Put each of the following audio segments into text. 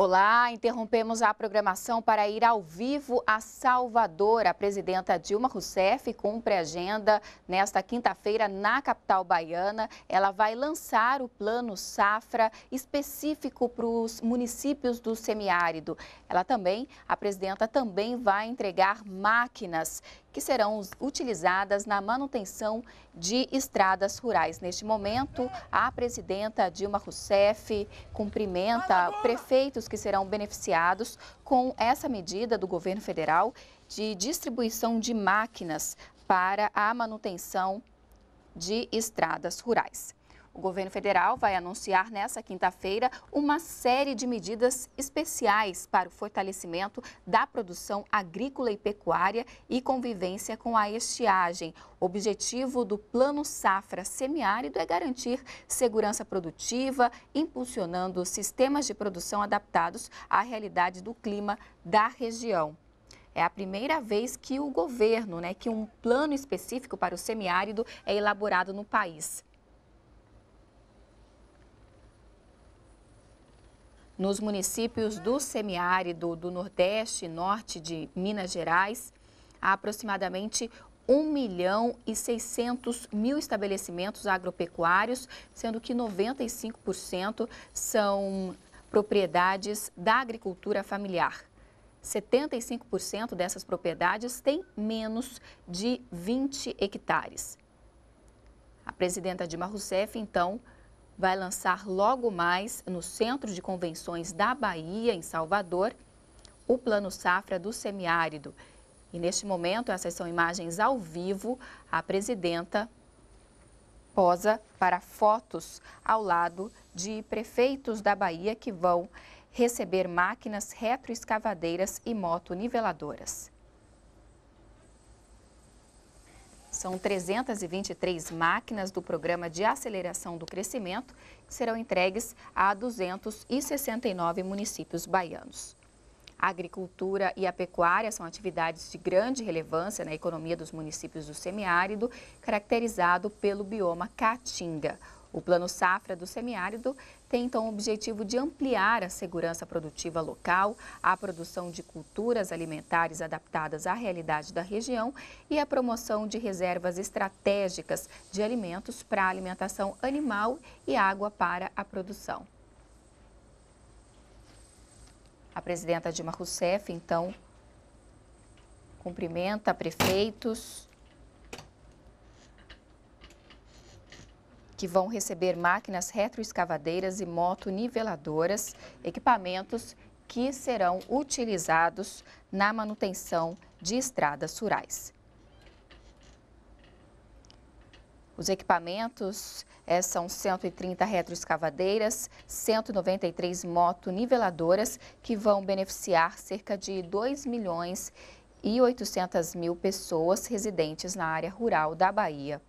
Olá, interrompemos a programação para ir ao vivo a Salvador. A presidenta Dilma Rousseff cumpre agenda nesta quinta-feira na capital baiana. Ela vai lançar o plano Safra específico para os municípios do semiárido. Ela também, a presidenta também vai entregar máquinas que serão utilizadas na manutenção de estradas rurais. Neste momento, a presidenta Dilma Rousseff cumprimenta prefeitos que serão beneficiados com essa medida do governo federal de distribuição de máquinas para a manutenção de estradas rurais. O governo federal vai anunciar nesta quinta-feira uma série de medidas especiais para o fortalecimento da produção agrícola e pecuária e convivência com a estiagem. O objetivo do Plano Safra Semiárido é garantir segurança produtiva, impulsionando sistemas de produção adaptados à realidade do clima da região. É a primeira vez que o governo, né, que um plano específico para o semiárido é elaborado no país. nos municípios do semiárido do Nordeste e Norte de Minas Gerais. Há aproximadamente 1 milhão e 600 mil estabelecimentos agropecuários, sendo que 95% são propriedades da agricultura familiar. 75% dessas propriedades têm menos de 20 hectares. A presidenta Dilma Rousseff, então, vai lançar logo mais no Centro de Convenções da Bahia, em Salvador, o Plano Safra do Semiárido. E neste momento, essas são imagens ao vivo, a presidenta posa para fotos ao lado de prefeitos da Bahia que vão receber máquinas retroescavadeiras e motoniveladoras. São 323 máquinas do Programa de Aceleração do Crescimento que serão entregues a 269 municípios baianos. A agricultura e a pecuária são atividades de grande relevância na economia dos municípios do semiárido, caracterizado pelo bioma Caatinga. O Plano Safra do Semiárido tem então o objetivo de ampliar a segurança produtiva local, a produção de culturas alimentares adaptadas à realidade da região e a promoção de reservas estratégicas de alimentos para alimentação animal e água para a produção. A presidenta Dilma Rousseff, então, cumprimenta prefeitos, que vão receber máquinas retroescavadeiras e moto niveladoras, equipamentos que serão utilizados na manutenção de estradas rurais. Os equipamentos é, são 130 retroescavadeiras, 193 moto niveladoras, que vão beneficiar cerca de 2 milhões e 800 mil pessoas residentes na área rural da Bahia.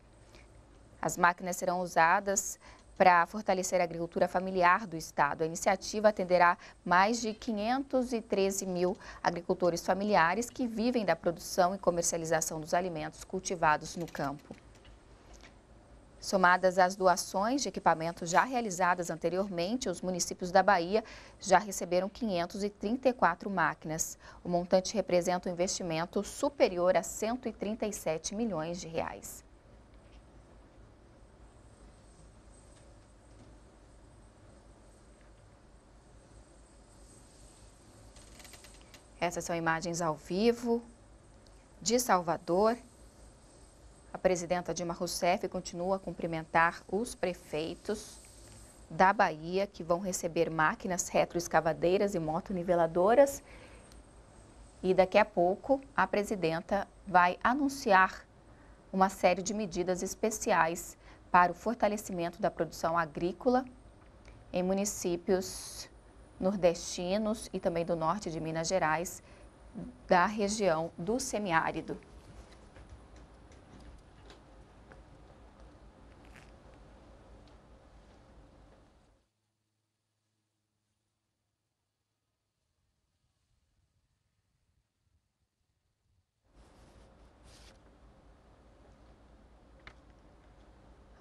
As máquinas serão usadas para fortalecer a agricultura familiar do Estado. A iniciativa atenderá mais de 513 mil agricultores familiares que vivem da produção e comercialização dos alimentos cultivados no campo. Somadas às doações de equipamentos já realizadas anteriormente, os municípios da Bahia já receberam 534 máquinas. O montante representa um investimento superior a 137 milhões de reais. Essas são imagens ao vivo de Salvador. A presidenta Dilma Rousseff continua a cumprimentar os prefeitos da Bahia que vão receber máquinas retroescavadeiras e motoniveladoras. E daqui a pouco a presidenta vai anunciar uma série de medidas especiais para o fortalecimento da produção agrícola em municípios nordestinos e também do norte de Minas Gerais, da região do semiárido.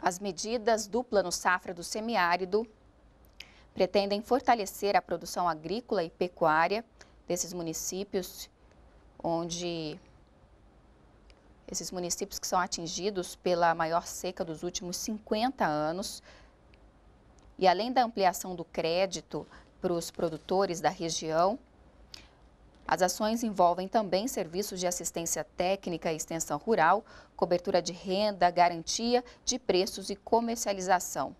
As medidas do Plano Safra do Semiárido pretendem fortalecer a produção agrícola e pecuária desses municípios onde esses municípios que são atingidos pela maior seca dos últimos 50 anos. E além da ampliação do crédito para os produtores da região, as ações envolvem também serviços de assistência técnica e extensão rural, cobertura de renda, garantia de preços e comercialização.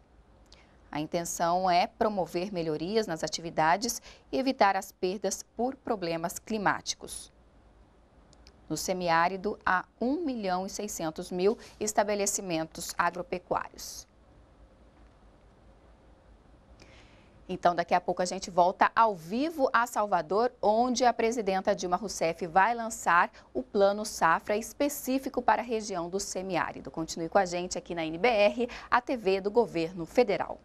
A intenção é promover melhorias nas atividades e evitar as perdas por problemas climáticos. No semiárido, há 1 milhão e 600 mil estabelecimentos agropecuários. Então, daqui a pouco a gente volta ao vivo a Salvador, onde a presidenta Dilma Rousseff vai lançar o Plano Safra específico para a região do semiárido. Continue com a gente aqui na NBR, a TV do Governo Federal.